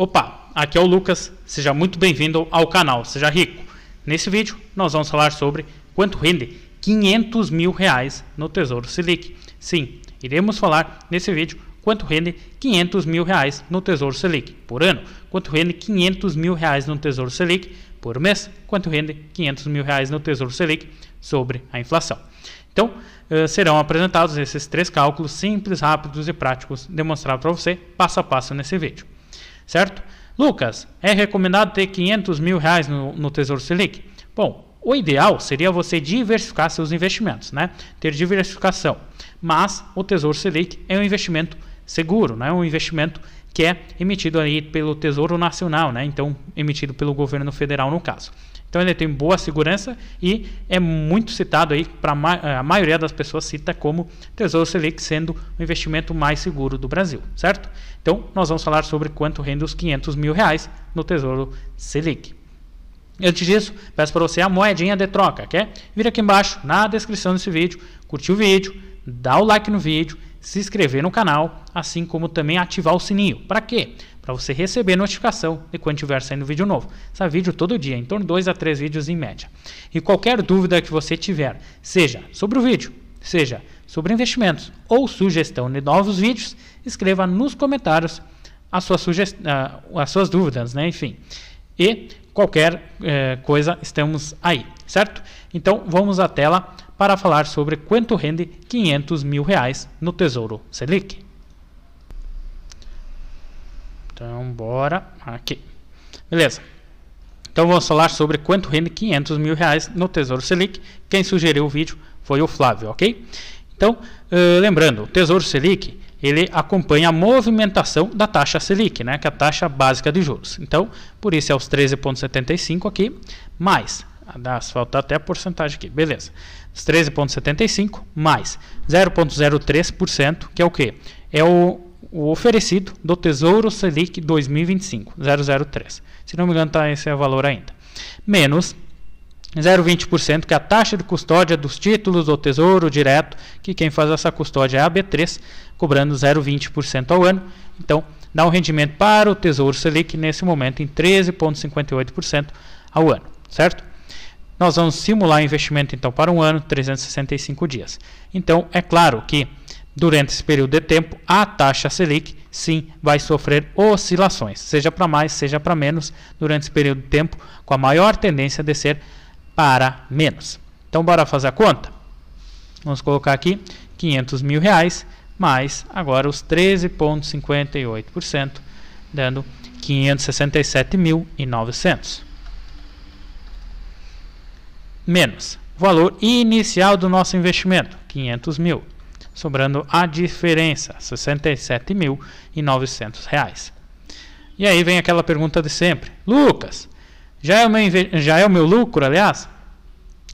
Opa, aqui é o Lucas, seja muito bem-vindo ao canal Seja Rico. Nesse vídeo nós vamos falar sobre quanto rende 500 mil reais no Tesouro Selic. Sim, iremos falar nesse vídeo quanto rende 500 mil reais no Tesouro Selic por ano, quanto rende 500 mil reais no Tesouro Selic por mês, quanto rende 500 mil reais no Tesouro Selic sobre a inflação. Então, eh, serão apresentados esses três cálculos simples, rápidos e práticos demonstrados para você passo a passo nesse vídeo certo? Lucas, é recomendado ter 500 mil reais no, no Tesouro Selic? Bom, o ideal seria você diversificar seus investimentos, né? Ter diversificação. Mas o Tesouro Selic é um investimento seguro, né? Um investimento que é emitido aí pelo Tesouro Nacional, né? Então, emitido pelo governo federal no caso. Então ele tem boa segurança e é muito citado aí para eh, a maioria das pessoas cita como Tesouro Selic sendo o investimento mais seguro do Brasil, certo? Então nós vamos falar sobre quanto rende os 500 mil reais no Tesouro Selic. Antes disso, peço para você a moedinha de troca, que é vir aqui embaixo na descrição desse vídeo, curtir o vídeo, dar o like no vídeo, se inscrever no canal, assim como também ativar o sininho. Para quê? para você receber notificação de quando tiver saindo vídeo novo. Sai vídeo todo dia, em torno de 2 a 3 vídeos em média. E qualquer dúvida que você tiver, seja sobre o vídeo, seja sobre investimentos ou sugestão de novos vídeos, escreva nos comentários as suas, as suas dúvidas, né? enfim. E qualquer eh, coisa, estamos aí, certo? Então vamos à tela para falar sobre quanto rende 500 mil reais no Tesouro Selic. Então, bora aqui. Beleza. Então, vamos falar sobre quanto rende 500 mil reais no Tesouro Selic. Quem sugeriu o vídeo foi o Flávio, ok? Então, uh, lembrando, o Tesouro Selic ele acompanha a movimentação da taxa Selic, né, que é a taxa básica de juros. Então, por isso é os 13,75 aqui, mais, falta até a porcentagem aqui, beleza. 13,75 mais 0,03%, que é o quê? É o o oferecido do Tesouro Selic 2025, 003. Se não me engano, tá, esse é o valor ainda. Menos 0,20%, que é a taxa de custódia dos títulos do Tesouro Direto, que quem faz essa custódia é a B3, cobrando 0,20% ao ano. Então, dá um rendimento para o Tesouro Selic nesse momento em 13,58% ao ano, certo? Nós vamos simular investimento então para um ano, 365 dias. Então, é claro que Durante esse período de tempo, a taxa Selic sim vai sofrer oscilações, seja para mais, seja para menos, durante esse período de tempo, com a maior tendência de ser para menos. Então, bora fazer a conta? Vamos colocar aqui 500 mil reais, mais agora os 13,58%, dando 567.900. Menos valor inicial do nosso investimento, 500 mil sobrando a diferença, R$ 67.900. E aí vem aquela pergunta de sempre: Lucas, já é o meu, já é o meu lucro, aliás?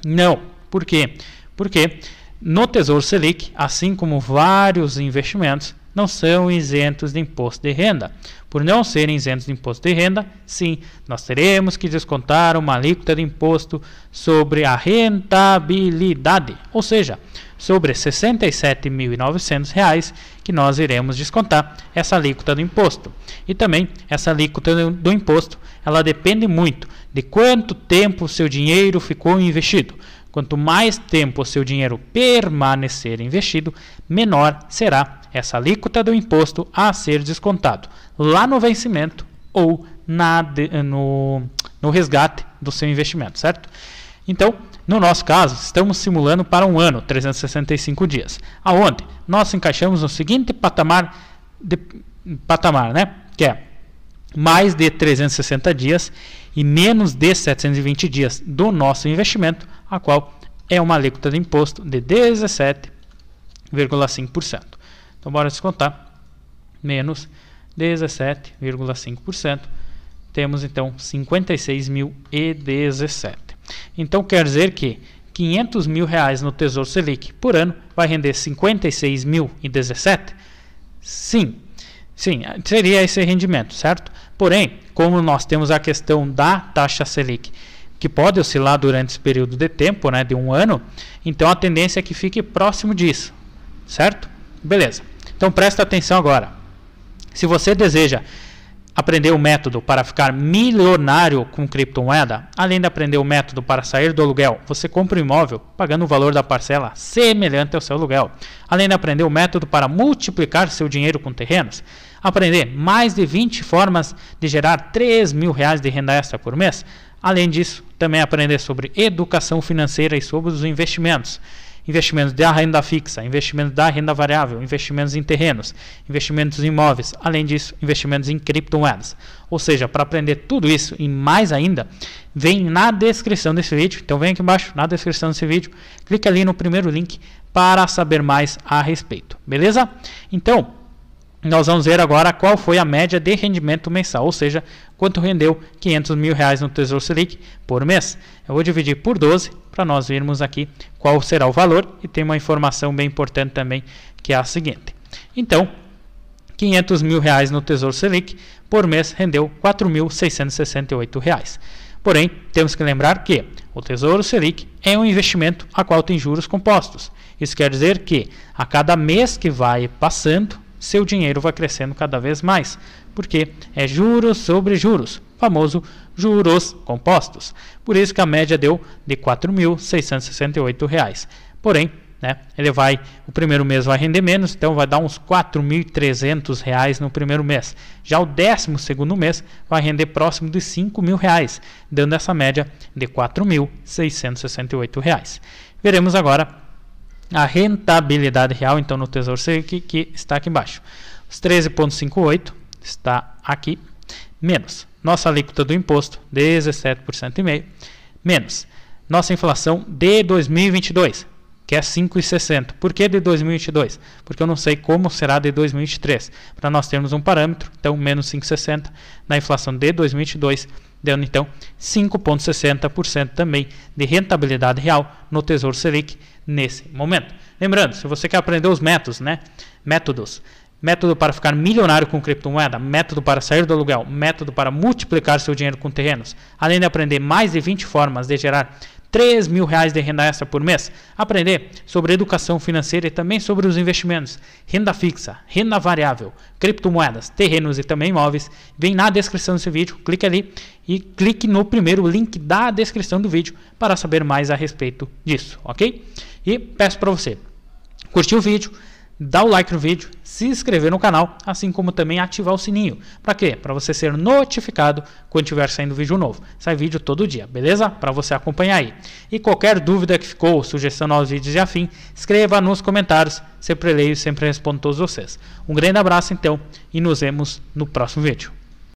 Não. Por quê? Porque no Tesouro Selic, assim como vários investimentos, não são isentos de imposto de renda. Por não serem isentos de imposto de renda, sim, nós teremos que descontar uma alíquota de imposto sobre a rentabilidade, ou seja, sobre R$ 67.900 que nós iremos descontar essa alíquota do imposto. E também essa alíquota do imposto, ela depende muito de quanto tempo o seu dinheiro ficou investido. Quanto mais tempo o seu dinheiro permanecer investido, menor será essa alíquota do imposto a ser descontado lá no vencimento ou na, no, no resgate do seu investimento, certo? Então, no nosso caso, estamos simulando para um ano, 365 dias, aonde nós encaixamos no seguinte patamar, de, patamar né? que é mais de 360 dias e menos de 720 dias do nosso investimento, a qual é uma alíquota de imposto de 17,5%. Então, bora descontar. Menos 17,5%. Temos, então, 56.017. Então quer dizer que 500 mil reais no Tesouro Selic por ano vai render 56.017? Sim, sim, seria esse rendimento, certo? Porém, como nós temos a questão da taxa Selic, que pode oscilar durante esse período de tempo, né, de um ano, então a tendência é que fique próximo disso, certo? Beleza. Então presta atenção agora. Se você deseja aprender o método para ficar milionário com criptomoeda, além de aprender o método para sair do aluguel, você compra um imóvel pagando o valor da parcela semelhante ao seu aluguel, além de aprender o método para multiplicar seu dinheiro com terrenos, aprender mais de 20 formas de gerar 3 mil reais de renda extra por mês, além disso, também aprender sobre educação financeira e sobre os investimentos investimentos da renda fixa, investimentos da renda variável, investimentos em terrenos, investimentos em imóveis, além disso, investimentos em criptomoedas. Ou seja, para aprender tudo isso e mais ainda, vem na descrição desse vídeo. Então vem aqui embaixo na descrição desse vídeo, clique ali no primeiro link para saber mais a respeito. Beleza? Então, nós vamos ver agora qual foi a média de rendimento mensal, ou seja, quanto rendeu 500 mil reais no Tesouro Selic por mês. Eu vou dividir por 12 para nós vermos aqui qual será o valor e tem uma informação bem importante também que é a seguinte. Então, 500 mil reais no Tesouro Selic por mês rendeu 4.668 reais. Porém, temos que lembrar que o Tesouro Selic é um investimento a qual tem juros compostos. Isso quer dizer que a cada mês que vai passando seu dinheiro vai crescendo cada vez mais, porque é juros sobre juros, famoso juros compostos. Por isso que a média deu de R$ 4.668. Porém, né, ele vai, o primeiro mês vai render menos, então vai dar uns R$ 4.300 no primeiro mês. Já o décimo segundo mês vai render próximo de R$ 5.000, dando essa média de R$ 4.668. Veremos agora a rentabilidade real, então, no Tesouro Selic, que está aqui embaixo. Os 13,58 está aqui, menos nossa alíquota do imposto, 17,5%, menos nossa inflação de 2022, que é 5,60. Por que de 2022? Porque eu não sei como será de 2023. Para nós termos um parâmetro, então, menos 5,60 na inflação de 2022, dando então 5,60% também de rentabilidade real no Tesouro Selic nesse momento. Lembrando, se você quer aprender os métodos, né? Métodos. Método para ficar milionário com criptomoeda, método para sair do aluguel, método para multiplicar seu dinheiro com terrenos, além de aprender mais de 20 formas de gerar 3 mil reais de renda extra por mês, aprender sobre educação financeira e também sobre os investimentos, renda fixa, renda variável, criptomoedas, terrenos e também imóveis, vem na descrição desse vídeo, clique ali e clique no primeiro link da descrição do vídeo para saber mais a respeito disso, ok? E peço para você curtir o vídeo, dar o like no vídeo, se inscrever no canal, assim como também ativar o sininho. Para quê? Para você ser notificado quando tiver saindo vídeo novo. Sai vídeo todo dia, beleza? Para você acompanhar aí. E qualquer dúvida que ficou, sugestão aos vídeos e afim, escreva nos comentários, sempre leio e sempre respondo todos vocês. Um grande abraço então e nos vemos no próximo vídeo.